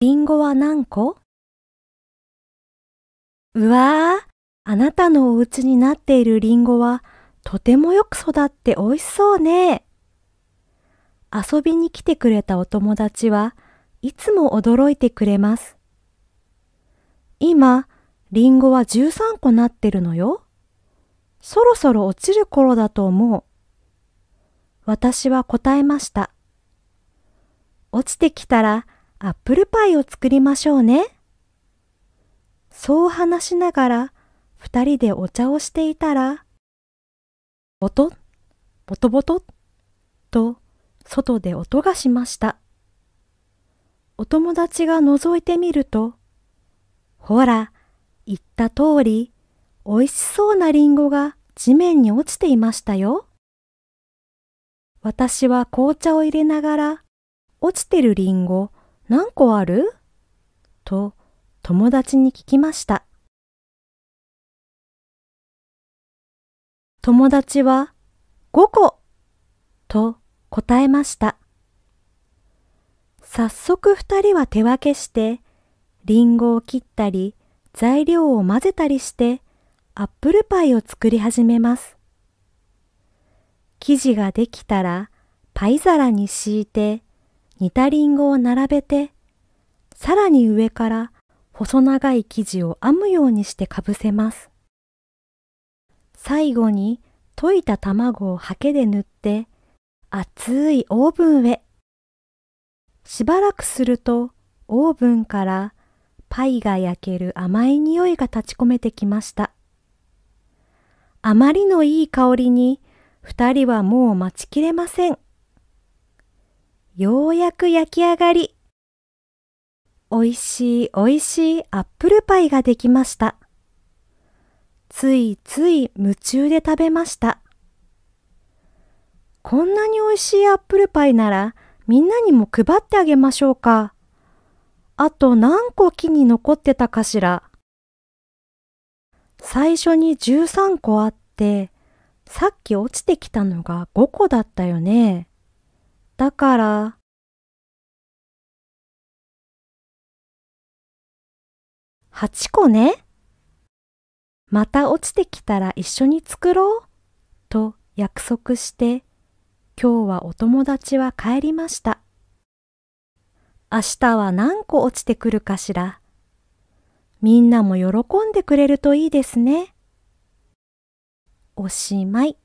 りんごは何個うわー、あなたのお家になっているりんごはとてもよく育って美味しそうね。遊びに来てくれたお友達はいつも驚いてくれます。今、りんごは13個なってるのよ。そろそろ落ちる頃だと思う。私は答えました。落ちてきたらアップルパイを作りましょうね。そう話しながら二人でお茶をしていたら、ボトッ、ボトボトッと外で音がしました。お友達が覗いてみると、ほら、言った通り、美味しそうなリンゴが地面に落ちていましたよ。私は紅茶を入れながら、落ちてるリンゴ何個あると友達に聞きました。友達は5個と答えました。早速2人は手分けして、りんごを切ったり、材料を混ぜたりして、アップルパイを作り始めます。生地ができたら、パイ皿に敷いて、似たりんごを並べて、さらに上から細長い生地を編むようにしてかぶせます。最後に溶いた卵をハケで塗って、熱いオーブンへ。しばらくするとオーブンからパイが焼ける甘い匂いが立ち込めてきました。あまりのいい香りに二人はもう待ちきれません。ようやく焼き上がり。おいしいおいしいアップルパイができました。ついつい夢中で食べました。こんなにおいしいアップルパイならみんなにも配ってあげましょうか。あと何個木に残ってたかしら。最初に13個あって、さっき落ちてきたのが5個だったよね。だから、8個ね。また落ちてきたら一緒に作ろう。と約束して、今日はお友達は帰りました。明日は何個落ちてくるかしら。みんなも喜んでくれるといいですね。おしまい。